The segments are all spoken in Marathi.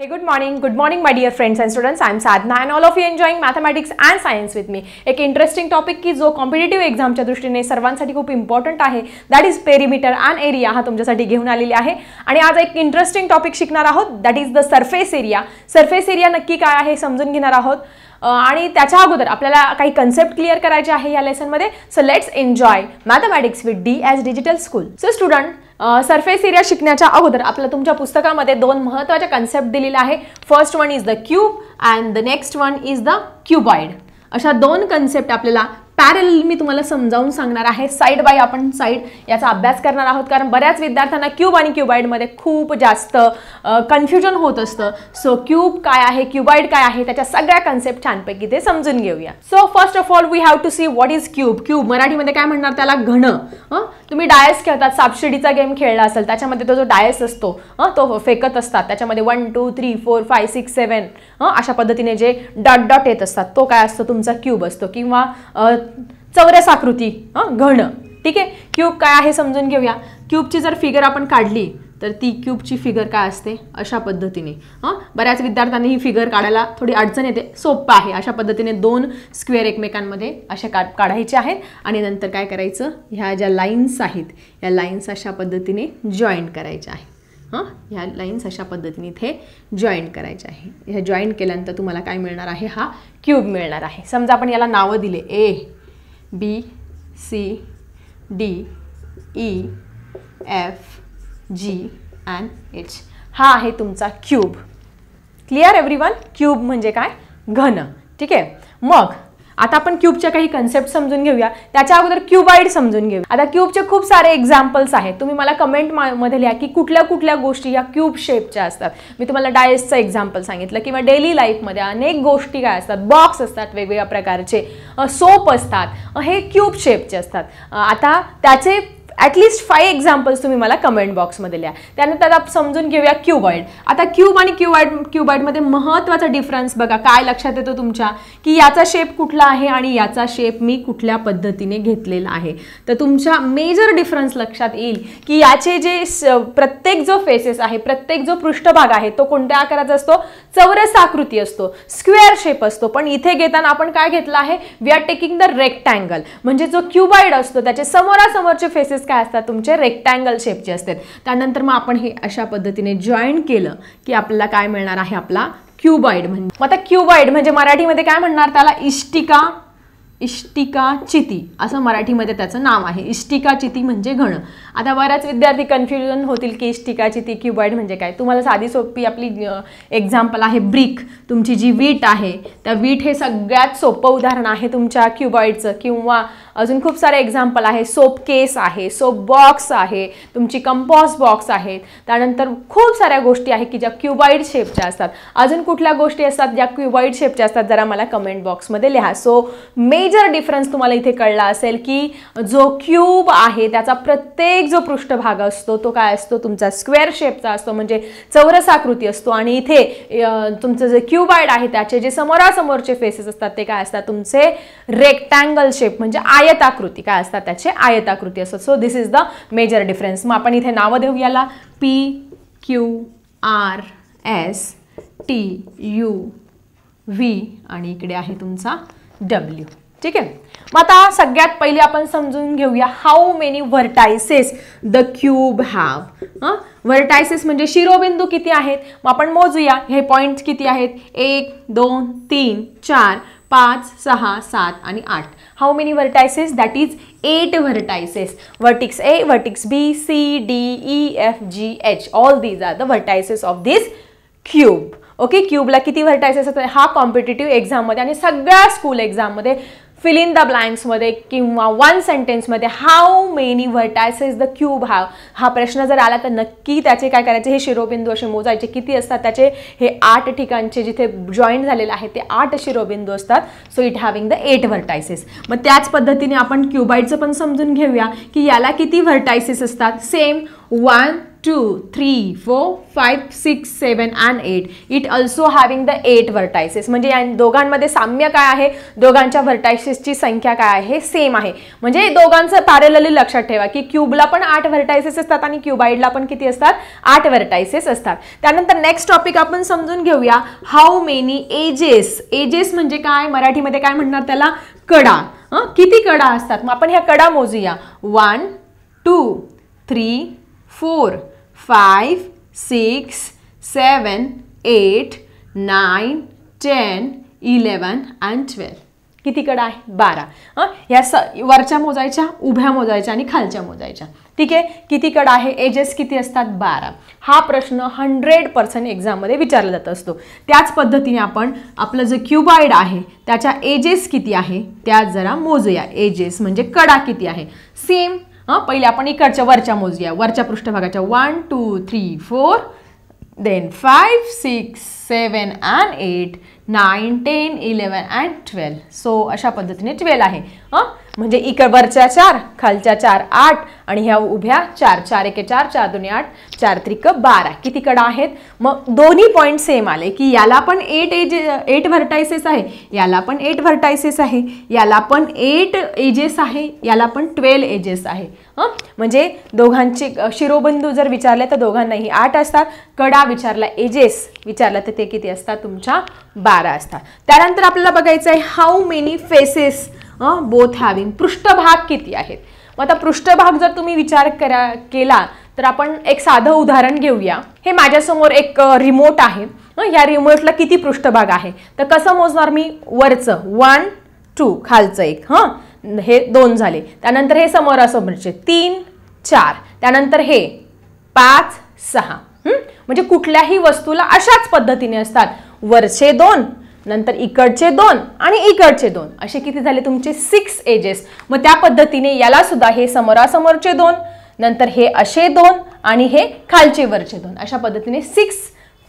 हे good morning good morning my dear friends and students. Am Sadhna and all of you enjoying mathematics and science with एक इंटरेस्टिंग टॉपिक की जो कॉम्पिटेटिव्ह एक्झामच्या दृष्टीने सर्वांसाठी खूप इम्पॉर्टंट आहे that is perimeter and area हा तुमच्यासाठी घेऊन आलेली आहे आणि आज एक इंटरेस्टिंग टॉपिक शिकणार आहोत that is the surface area surface area नक्की काय आहे समजून घेणार आहोत आणि त्याच्या अगोदर आपल्याला काही कन्सेप्ट क्लिअर करायचे आहे या लेसनमध्ये so let's enjoy mathematics with डी ॲज digital school so student surface area शिकण्याच्या अगोदर आपल्या तुमच्या पुस्तकामध्ये दोन महत्वाचे कन्सेप्ट दिलेले आहे first one is the cube and the next one is the cuboid अशा दोन कन्सेप्ट आपल्याला पॅरेल मी तुम्हाला समजावून सांगणार आहे साईड बाय आपण साईड याचा अभ्यास करणार आहोत कारण बऱ्याच विद्यार्थ्यांना क्यूब आणि क्युबाईडमध्ये खूप जास्त कन्फ्युजन होत असतं सो क्यूब काय आहे क्युबाईड काय आहे त्याच्या सगळ्या कन्सेप्ट छानपैकी ते समजून घेऊया so first of all we have to see what is cube cube मराठीमध्ये काय म्हणणार त्याला घण तुम्ही डायस खेळतात सापशिडीचा गेम खेळला असेल त्याच्यामध्ये तो जो डायस असतो तो फेकत असतात त्याच्यामध्ये one two three four five six seven हं अशा पद्धतीने जे डॉट डॉट येत असतात तो काय असतो तुमचा क्यूब असतो किंवा हं घण ठीक आहे क्यूब काय आहे समजून घेऊया क्यूबची जर फिगर आपण काढली तर ती क्यूबची फिगर काय असते अशा पद्धतीने हां बऱ्याच विद्यार्थ्यांनी ही फिगर काढायला थोडी अडचण येते सोपं आहे अशा पद्धतीने दोन स्क्वेअर एकमेकांमध्ये अशा का काढायचे आहेत आणि नंतर काय करायचं ह्या ज्या लाईन्स आहेत या लाईन्स अशा पद्धतीने जॉईन करायच्या आहेत हां ह्या लाईन्स अशा पद्धतीने इथे जॉईंट करायचे आहे ह्या जॉईंट केल्यानंतर तुम्हाला काय मिळणार आहे हा क्यूब मिळणार आहे समजा आपण याला नावं दिले A B C D E F G and H हा आहे तुमचा cube clear everyone cube म्हणजे काय घन ठीक आहे मग आता आपण क्यूबच्या काही कन्सेप्ट समजून घेऊया त्याच्या अगोदर क्यूबाईड समजून घेऊया आता क्यूबचे खूप सारे एक्झाम्पल्स आहेत तुम्ही मला कमेंट मध्ये लिहा की कुठल्या कुठल्या गोष्टी या क्यूब शेपच्या असतात मी तुम्हाला डायसचं एक्झाम्पल सांगितलं किंवा डेली लाईफमध्ये अनेक गोष्टी काय असतात बॉक्स असतात वेगवेगळ्या प्रकारचे सोप असतात हे क्यूब शेपचे असतात आता त्याचे ॲटलिस्ट फाईव्ह एक्झाम्पल्स तुम्ही मला कमेंट बॉक्समध्ये लिहा त्यानंतर आपण समजून घेऊया क्युबॉइड आता क्यूब आणि क्यूबाईड क्युबॉइडमध्ये महत्त्वाचा डिफरन्स बघा काय लक्षात येतो तुमच्या की याचा शेप कुठला आहे आणि याचा शेप मी कुठल्या पद्धतीने घेतलेला आहे तर तुमच्या मेजर डिफरन्स लक्षात येईल की याचे जे प्रत्येक जो फेसेस आहे प्रत्येक जो पृष्ठभाग आहे तो कोणत्या आकाराचा असतो चौरस आकृती असतो स्क्वेअर शेप असतो पण इथे घेताना आपण काय घेतलं आहे we are taking the rectangle म्हणजे जो क्युबॉइड असतो त्याचे समोरासमोरचे फेसेस काय असतात तुमचे रेक्टँगल शेपचे असतात त्यानंतर मग आपण हे अशा पद्धतीने जॉईन केलं की आपल्याला काय मिळणार आहे आपला क्युबॉइड म्हणजे आता क्युबॉइड म्हणजे मराठीमध्ये काय म्हणणार त्याला इष्टिका इष्टिका चिती असं मराठीमध्ये त्याचं नाव आहे इष्टिका चिती म्हणजे घण आता बऱ्याच विद्यार्थी कन्फ्युजन होतील की इष्टिका चिती क्युबॉइड म्हणजे काय तुम्हाला साधी सोपी आपली एक्झाम्पल आहे ब्रिक तुमची जी वीट आहे त्या वीट हे सगळ्यात सोपं उदाहरण आहे तुमच्या क्युबॉइडचं किंवा अजून खूप सारे एक्झाम्पल आहे सोप केस आहे सोप बॉक्स आहे तुमची कंपॉस बॉक्स आहेत त्यानंतर खूप साऱ्या गोष्टी आहेत की ज्या क्युबॉइड शेपच्या असतात अजून कुठल्या गोष्टी असतात ज्या क्युबॉइड शेपच्या असतात जरा मला कमेंट बॉक्समध्ये लिहा सो मे मेजर डिफरन्स तुम्हाला इथे कळला असेल की जो क्यूब आहे त्याचा प्रत्येक जो पृष्ठभाग असतो तो काय असतो तुमचा स्क्वेअर शेपचा असतो म्हणजे चौरसाकृती असतो आणि इथे तुमचं जे क्यूबाईड आहे त्याचे जे समोरासमोरचे फेसेस असतात ते काय असतात तुमचे रेक्टँगल शेप म्हणजे आयताकृती काय असतात त्याचे आयताकृती असतात so this is the major difference मग आपण इथे नावं देऊ याला P Q R S T U V आणि इकडे आहे तुमचा डब्ल्यू ठीक आहे मग आता सगळ्यात पहिले आपण समजून घेऊया how many vertices the cube have vertices म्हणजे शिरोबिंदू किती आहेत मग आपण मोजूया हे पॉईंट्स किती आहेत एक दोन तीन चार पाच सहा सात आणि आठ how many vertices that is eight vertices vertex A vertex B C D E F G H all these are the vertices of this cube okay क्यूबला किती व्हर्टायसेस असतात हा कॉम्पिटेटिव्ह एक्झाममध्ये आणि सगळ्या स्कूल एक्झाममध्ये फिल इन द ब्लँक्समध्ये किंवा वन सेंटेन्समध्ये how many vertices the cube have हा प्रश्न जर आला तर नक्की त्याचे काय करायचे हे शिरोबिंदू असे मोजायचे किती असतात त्याचे हे आठ ठिकाणचे जिथे जॉईन झालेले आहे ते आठ शिरोबिंदू असतात so it having the eight vertices मग त्याच पद्धतीने आपण क्युबाईटचं पण समजून घेऊया की याला किती व्हर्टायसेस असतात same one 2, 3, 4, 5, 6, 7 and 8. It also having the eight vertices म्हणजे या दोघांमध्ये साम्य काय आहे दोघांच्या व्हर्टायसेसची संख्या काय आहे सेम आहे म्हणजे दोघांचं पॅरेलली लक्षात ठेवा की क्यूबला पण आठ व्हर्टायसेस असतात आणि क्यूबाईडला पण किती असतात आठ व्हर्टायसेस असतात त्यानंतर नेक्स्ट टॉपिक आपण समजून घेऊया हाऊ मेनी एजेस एजेस म्हणजे काय मराठीमध्ये काय म्हणणार त्याला कडा किती कडा असतात मग आपण ह्या कडा मोजूया one two three four, five, six, seven, eight, nine, ten, eleven and twelve. कितीकडं आहे बारा हां ह्या स वरच्या मोजायच्या उभ्या मोजायच्या आणि खालच्या मोजायच्या ठीक आहे कितीकडं आहे एजेस किती असतात बारा हा प्रश्न हंड्रेड पर्सेंट एक्झाममध्ये विचारला जात असतो त्याच पद्धतीने आपण आपलं जे क्युबाईड आहे त्याच्या एजेस किती आहे त्या जरा मोजूया एजेस म्हणजे कडा किती आहे सेम हां पहिले आपण इकडच्या वरच्या मोजूया वरच्या पृष्ठभागाच्या one two three four then five six seven and eight nine ten eleven and twelve so अशा पद्धतीने ट्वेल्व आहे हां म्हणजे इकडवरच्या चार खालच्या चार आठ आणि ह्या उभ्या चार चार एके चार चार दोन्ही आठ चार त्रिक बारा किती कडा आहेत मग दोन्ही पॉईंट सेम आले की याला पण एट एज एट व्हर्टायसेस आहे याला पण एट व्हर्टायसेस आहे याला पण एट एजेस आहे याला पण ट्वेल्व एजेस आहे म्हणजे दोघांचे शिरोबंधू जर विचारले तर दोघांनाही आठ असतात कडा विचारला एजेस विचारला तर ते किती असतात तुमच्या बारा असतात त्यानंतर आपल्याला बघायचं आहे how many faces both having पृष्ठभाग किती आहेत मग आता पृष्ठभाग जर तुम्ही विचार करा केला तर आपण एक साधं उदाहरण घेऊया हे माझ्यासमोर एक रिमोट आहे या रिमोटला किती पृष्ठभाग आहे तर कसं मोजणार मी वरचं वन टू खालचं एक हं हे दोन झाले त्यानंतर हे समोर म्हणजे तीन चार त्यानंतर हे पाच सहा म्हणजे कुठल्याही वस्तूला अशाच पद्धतीने असतात वरचे दोन नंतर इकडचे दोन आणि इकडचे दोन असे किती झाले तुमचे सिक्स एजेस मग त्या पद्धतीने याला सुद्धा हे समोरासमोरचे दोन नंतर हे असे दोन आणि हे खालचे वरचे दोन अशा पद्धतीने सिक्स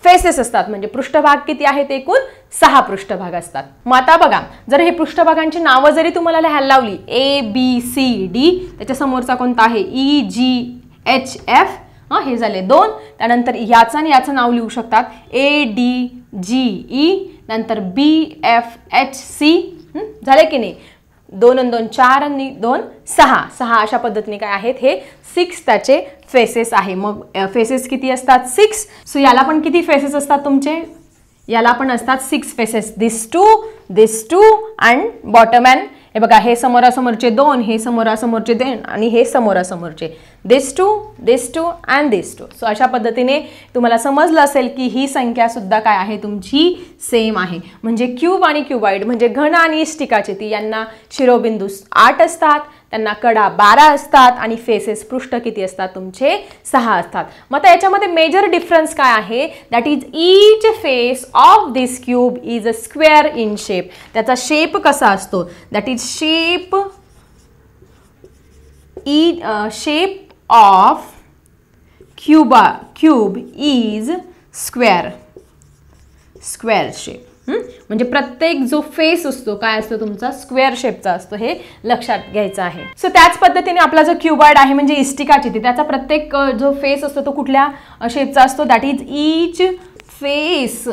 फेसेस असतात म्हणजे पृष्ठभाग किती आहेत एकूण सहा पृष्ठभाग असतात मग आता बघा जर हे पृष्ठभागांची नावं जरी तुम्हाला लिहायला लावली ए बी सी डी त्याच्या समोरचा कोणता आहे ई जी एच एफ हां हे झाले दोन त्यानंतर याचं आणि याचं नाव लिहू शकतात ए डी जी ई नंतर बी एफ एच सी झाले की नाही दोन आणि दोन चार आणि दोन सहा सहा अशा पद्धतीने काय आहेत हे सिक्स त्याचे फेसेस आहे मग फेसेस किती असतात सिक्स सो याला पण किती फेसेस असतात तुमचे याला पण असतात six faces this two this two and bottom and हे बघा हे समोरासमोरचे दोन हे समोरासमोरचे दोन आणि हे समोरासमोरचे this two this two and this two so अशा पद्धतीने तुम्हाला समजलं असेल की ही संख्यासुद्धा काय आहे तुमची सेम आहे म्हणजे क्यूब आणि क्युबाईड म्हणजे घन आणि स्टिकाचे ती यांना शिरोबिंदू आठ असतात त्यांना कडा बारा असतात आणि फेसेस पृष्ठ किती असतात तुमचे सहा असतात मग आता याच्यामध्ये मेजर डिफरन्स काय आहे that is each face of this cube is a square in shape त्याचा शेप कसा असतो that is shape the shape of cube cube is square square shape म्हणजे प्रत्येक जो फेस असतो काय असतो तुमचा स्क्वेअर शेपचा असतो हे लक्षात घ्यायचं आहे सो त्याच पद्धतीने आपला जो क्युबार्ड आहे म्हणजे इस्टिकाची ती त्याचा प्रत्येक जो फेस असतो तो कुठल्या शेपचा असतो that is each face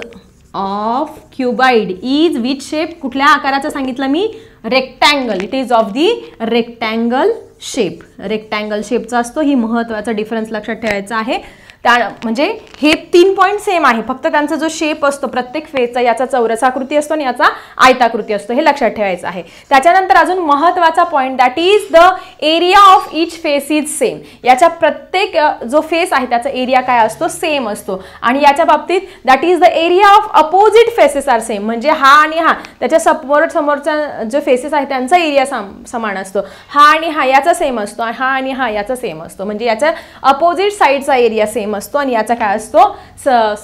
of cuboid is which shape कुठल्या आकाराचा सांगितलं मी rectangle it is of the rectangle shape rectangle शेपचा असतो ही महत्त्वाचा डिफरन्स लक्षात ठेवायचा आहे त्या म्हणजे हे तीन पॉईंट सेम आहे फक्त त्यांचा जो शेप असतो प्रत्येक फेजचा याचा चौरसाकृती असतो आणि याचा आयताकृती असतो हे लक्षात ठेवायचं आहे त्याच्यानंतर अजून महत्त्वाचा point that is the area of each face is same याच्या प्रत्येक जो फेस आहे त्याचा एरिया काय असतो सेम असतो आणि याच्या बाबतीत that is the area of opposite faces are same म्हणजे हा आणि हा त्याच्या समोर समोरचा जो फेसेस आहे त्यांचा एरिया समान असतो हा आणि हा याचा सेम असतो हा आणि हा याचा सेम असतो म्हणजे याच्या अपोजिट साईडचा एरिया सेम असतो आणि याचा काय असतो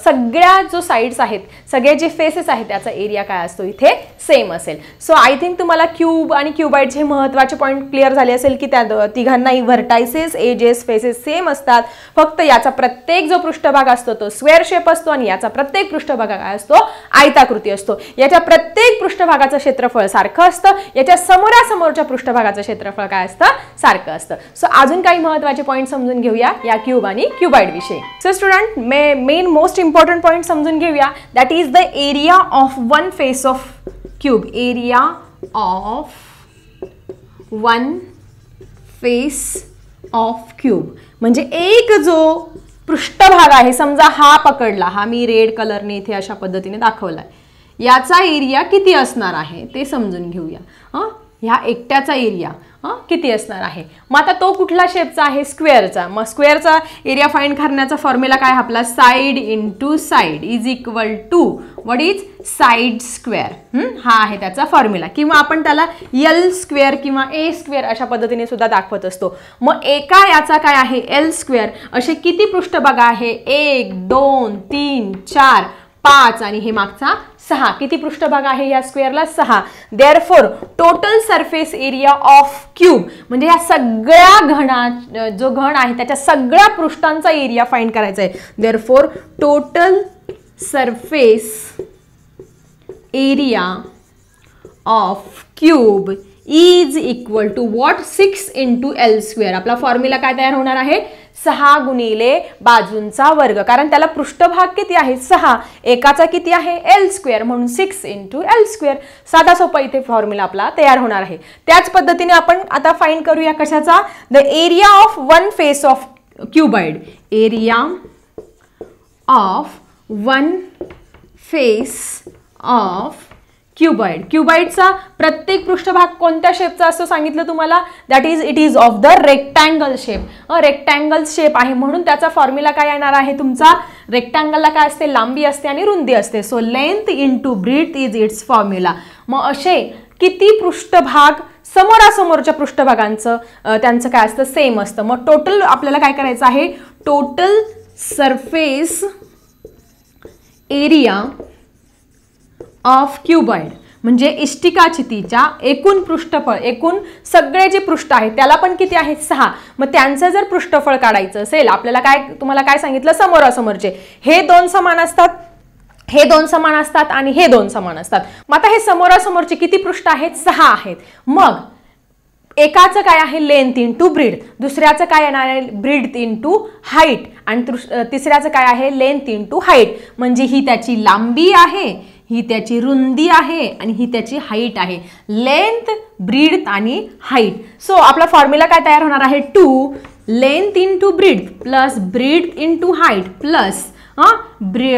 सगळ्या जो साईड्स आहेत सगळे जे फेसेस आहेत त्याचा एरिया काय असतो इथे सेम असेल सो आय थिंक तुम्हाला क्यूब आणि क्यूबाईट हे महत्त्वाचे पॉईंट क्लिअर झाले असेल की त्या तिघांनाही व्हर्टायसेस एजेस फेसेस सेम असतात फक्त याचा प्रत्येक जो पृष्ठभाग असतो तो स्क्वेअर शेप असतो आणि याचा प्रत्येक पृष्ठभाग काय असतो आयताकृती असतो याच्या प्रत्येक पृष्ठभागाचं क्षेत्रफळ सारखं असतं याच्या समोरासमोरच्या पृष्ठभागाचं क्षेत्रफळ काय असतं सारखं असतं सो अजून काही महत्वाचे पॉईंट समजून घेऊया या क्यूब आणि क्युबाईड विषयी so student may main most important point समजून घेऊया that is the area of one face of cube area of one face of cube म्हणजे एक जो पृष्ठभाग आहे समजा हा पकडला हा मी रेड कलरने इथे अशा पद्धतीने दाखवला याचा एरिया किती असणार आहे ते समजून घेऊया ह्या एकट्याचा एरिया हां किती असणार आहे मग आता तो कुठला शेपचा आहे स्क्वेअरचा मग स्क्वेअरचा एरिया फाईंड करण्याचा फॉर्म्युला काय आपला side to side is equal to what is side square हा आहे त्याचा फॉर्म्युला किंवा आपण त्याला यल स्क्वेअर किंवा ए स्क्वेअर अशा पद्धतीने सुद्धा दाखवत असतो मग एका याचा काय आहे एल स्क्वेअर असे किती पृष्ठभाग आहे एक दोन तीन चार पाच आणि हे मागचा सहा किती पृष्ठभाग आहे या स्क्वेअरला सहा therefore total surface area of cube म्हणजे या सगळ्या घणा जो घण आहे त्याच्या सगळ्या पृष्ठांचा एरिया फाईंड करायचा आहे therefore total surface area of cube is equal to what six into L square आपला फॉर्म्युला काय तयार होणार आहे सहा गुणिले बाजूंचा वर्ग कारण त्याला पृष्ठभाग किती आहे सहा एकाचा किती आहे एल स्क्वेअर म्हणून सिक्स इंटू एल स्क्वेअर साधा सोपा इथे फॉर्म्युला आपला तयार होणार आहे त्याच पद्धतीने आपण आता फाईन करूया कशाचा the area of one face of cuboid area of one face of cuboid क्युबाईडचा प्रत्येक पृष्ठभाग कोणत्या शेपचा असतो सांगितलं तुम्हाला that is it is of the rectangle shape rectangle shape आहे म्हणून त्याचा फॉर्म्युला काय येणार आहे तुमचा रेक्टँगलला काय असते लांबी असते आणि रुंदी असते so length into breadth is its formula मग असे किती पृष्ठभाग समोरासमोरच्या पृष्ठभागांचं त्यांचं काय असतं सेम असतं मग टोटल आपल्याला काय करायचं आहे total surface area of cuboid म्हणजे इष्टिका छितीच्या एकूण पृष्ठफळ एकूण सगळे जे पृष्ठ आहेत त्याला पण किती आहेत सहा मग त्यांचं जर पृष्ठफळ काढायचं असेल आपल्याला काय तुम्हाला काय सांगितलं समोरासमोरचे हे दोन समान असतात हे दोन समान असतात आणि हे दोन समान असतात मग आता हे समोरासमोरचे किती पृष्ठ आहेत सहा आहेत मग एकाचं काय आहे लेंथ इन टू ब्रीड दुसऱ्याचं काय येणार आहे ब्रीड इन टू हाईट आणि तिसऱ्याचं काय आहे लेंथ इन टू हाईट म्हणजे ही त्याची लांबी आहे ही त्याची रुंदी आहे आणि ही त्याची हाईट आहे लेंथ ब्रीड आणि हाईट सो आपला फॉर्म्युला काय तयार होणार आहे two length into breadth plus breadth into height plus breadth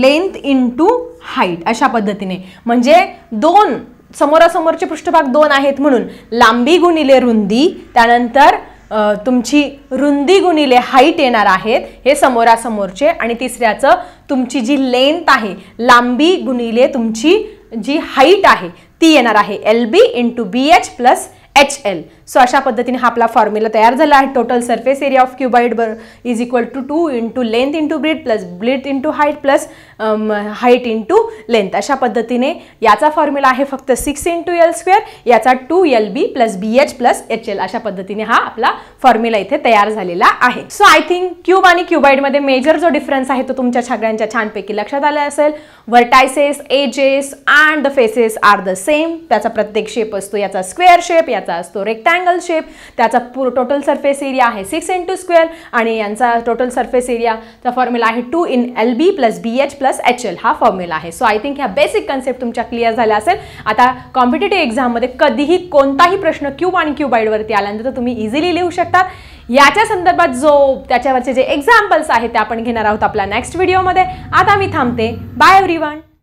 length into height अशा पद्धतीने म्हणजे दोन समोरासमोरचे पृष्ठभाग दोन आहेत म्हणून लांबी गुणिले रुंदी त्यानंतर तुमची रुंदी गुणिले हाईट येणार आहेत हे समोरासमोरचे आणि तिसऱ्याचं तुमची जी लेंथ आहे लांबी गुणिले तुमची जी हाईट आहे ती येणार आहे L B into B H plus H L so अशा पद्धतीने हा आपला फॉर्म्युला तयार झाला आहे total surface area of cuboid बर is equal to two into length into breadth plus breadth into height plus height into length अशा पद्धतीने याचा फॉर्म्युला आहे फक्त सिक्स इंटू एल स्क्वेअर याचा two L B plus B H plus H L अशा पद्धतीने हा आपला फॉर्म्युला इथे तयार झालेला आहे सो आय थिंक क्यूब आणि क्युबाईडमध्ये मेजर जो डिफरन्स आहे तो तुमच्या सगळ्यांच्या छानपैकी लक्षात आला असेल vertices edges and the faces are the same त्याचा प्रत्येक शेप असतो याचा स्क्वेअर शेप या याचा असतो रेक्टँगल शेप त्याचा पूर टोटल सरफेस एरिया आहे सिक्स इंटू स्क्वेअर आणि यांचा टोटल सरफेस एरियाचा फॉर्म्युला आहे two in L B plus B H plus H L हा फॉर्म्युला आहे सो आय थिंक ह्या बेसिक कन्सेप्ट तुमच्या क्लिअर झाल्या असेल आता कॉम्पिटेटिव्ह एक्झाममध्ये कधीही कोणताही प्रश्न क्यूब आणि क्यूबाईडवरती आल्यानंतर तुम्ही इझिली लिहू शकता याच्या संदर्भात जो त्याच्यावरचे जे एक्झाम्पल्स आहेत ते आपण घेणार आहोत आपल्या नेक्स्ट व्हिडिओमध्ये आता मी थांबते बाय एव्हरीवन